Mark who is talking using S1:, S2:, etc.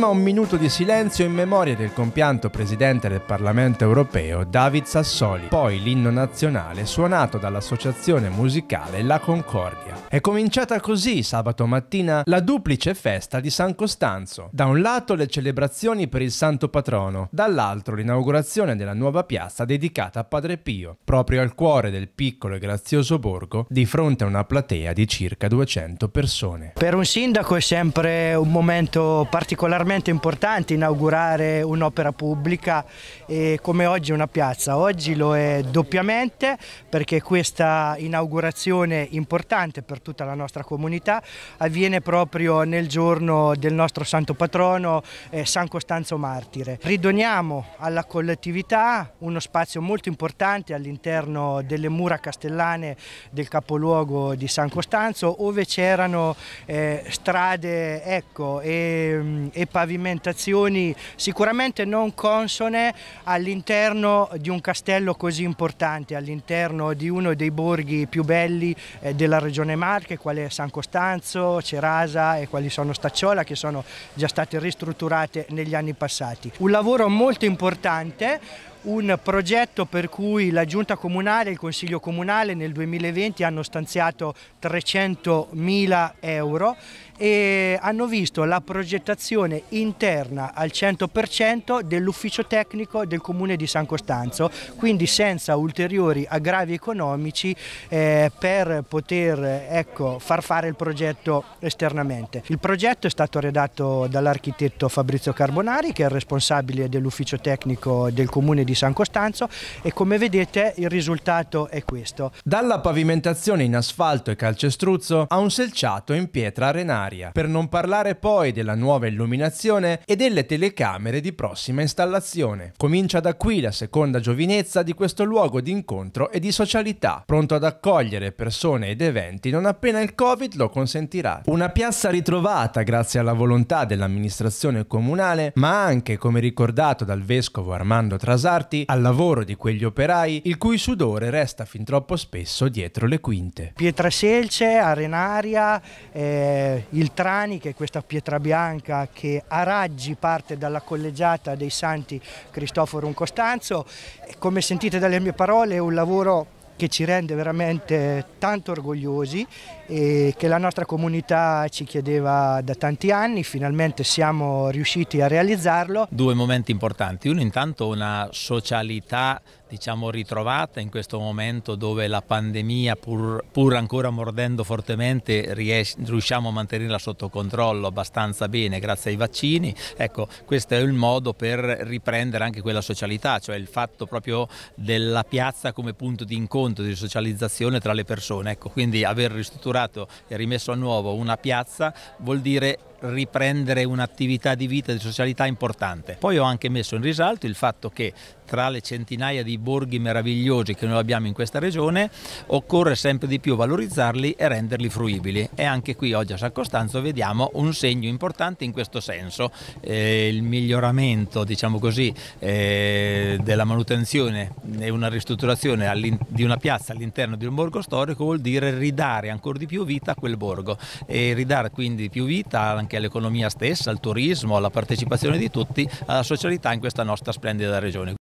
S1: Prima un minuto di silenzio in memoria del compianto presidente del Parlamento europeo David Sassoli, poi l'inno nazionale suonato dall'associazione musicale La Concordia. È cominciata così sabato mattina la duplice festa di San Costanzo. Da un lato le celebrazioni per il santo patrono, dall'altro l'inaugurazione della nuova piazza dedicata a Padre Pio, proprio al cuore del piccolo e grazioso borgo, di fronte a una platea di circa 200 persone.
S2: Per un sindaco è sempre un momento particolarmente sicuramente importante inaugurare un'opera pubblica come oggi una piazza, oggi lo è doppiamente perché questa inaugurazione importante per tutta la nostra comunità avviene proprio nel giorno del nostro santo patrono eh, San Costanzo Martire. Ridoniamo alla collettività uno spazio molto importante all'interno delle mura castellane del capoluogo di San Costanzo ove c'erano eh, strade ecco, e, mm, e pavimentazioni sicuramente non consone all'interno di un castello così importante, all'interno di uno dei borghi più belli eh, della regione Marche, quale San Costanzo, Cerasa e quali sono Stacciola, che sono già state ristrutturate negli anni passati. Un lavoro molto importante, un progetto per cui la Giunta Comunale e il Consiglio Comunale nel 2020 hanno stanziato 300.000 euro e hanno visto la progettazione interna al 100% dell'ufficio tecnico del Comune di San Costanzo, quindi senza ulteriori aggravi economici eh, per poter ecco, far fare il progetto esternamente. Il progetto è stato redatto dall'architetto Fabrizio Carbonari che è il responsabile dell'ufficio tecnico del Comune di di San Costanzo e come vedete il risultato è questo. Dalla pavimentazione in asfalto
S1: e calcestruzzo a un selciato in pietra arenaria, per non parlare poi della nuova illuminazione e delle telecamere di prossima installazione. Comincia da qui la seconda giovinezza di questo luogo di incontro e di socialità, pronto ad accogliere persone ed eventi non appena il Covid lo consentirà. Una piazza ritrovata grazie alla volontà dell'amministrazione comunale, ma anche, come ricordato dal vescovo Armando Trasar, parti, al lavoro di quegli operai, il cui sudore resta fin troppo spesso dietro le quinte.
S2: Pietraselce, Arenaria, eh, il Trani, che è questa pietra bianca che a raggi parte dalla collegiata dei Santi Cristoforo e Costanzo. Come sentite dalle mie parole è un lavoro che ci rende veramente tanto orgogliosi e che la nostra comunità ci chiedeva da tanti anni, finalmente siamo riusciti a realizzarlo.
S3: Due momenti importanti, uno intanto una socialità diciamo ritrovata in questo momento dove la pandemia pur, pur ancora mordendo fortemente ries- riusciamo a mantenerla sotto controllo abbastanza bene grazie ai vaccini, ecco questo è il modo per riprendere anche quella socialità, cioè il fatto proprio della piazza come punto di incontro, di socializzazione tra le persone, ecco quindi aver ristrutturato riportato e rimesso a nuovo una piazza vuol dire riprendere un'attività di vita, di socialità importante. Poi ho anche messo in risalto il fatto che tra le centinaia di borghi meravigliosi che noi abbiamo in questa regione occorre sempre di più valorizzarli e renderli fruibili e anche qui oggi a San Costanzo vediamo un segno importante in questo senso, eh, il miglioramento diciamo così, eh, della manutenzione e una ristrutturazione di una piazza all'interno di un borgo storico vuol dire ridare ancora di più vita a quel borgo e ridare quindi più vita anche anche all'economia stessa, al
S2: turismo, alla partecipazione di tutti, alla socialità in questa nostra splendida regione.